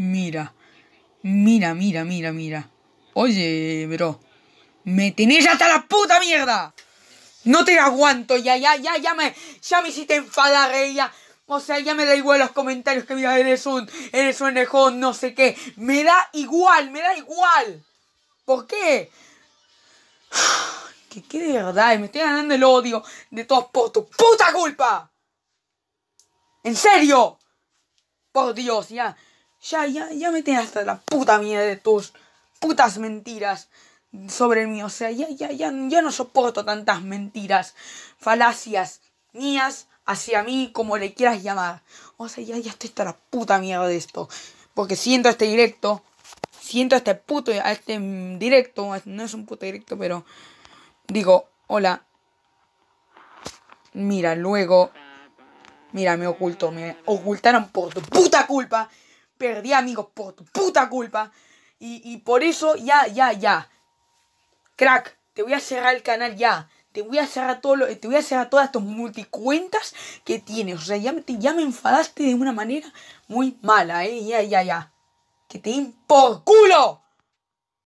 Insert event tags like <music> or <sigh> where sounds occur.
Mira, mira, mira, mira, mira. Oye, bro. ¡Me tenéis hasta la puta mierda! No te aguanto, ya, ya, ya, ya me, ya me hiciste enfadar, eh, ya. O sea, ya me da igual los comentarios que digas, eres un, eres un enejón, no sé qué. Me da igual, me da igual. ¿Por qué? <sighs> Que, qué de verdad, me estoy ganando el odio de todos por tu puta culpa. ¿En serio? Por Dios, ya. Ya, ya, ya me tienes hasta la puta mierda de tus putas mentiras sobre mí. O sea, ya, ya, ya, ya no soporto tantas mentiras, falacias mías hacia mí, como le quieras llamar. O sea, ya, ya estoy hasta la puta mierda de esto. Porque siento este directo, siento este puto, este directo, no es un puto directo, pero digo, hola. Mira, luego... Mira, me oculto, me ocultaron por tu puta culpa perdí amigos por tu puta culpa. Y, por eso, ya, ya, ya. Crack, te voy a cerrar el canal ya. Te voy a cerrar todo lo, te voy a cerrar todas estas multicuentas que tienes. O sea, ya, me enfadaste de una manera muy mala, eh. Ya, ya, ya. Que te por culo.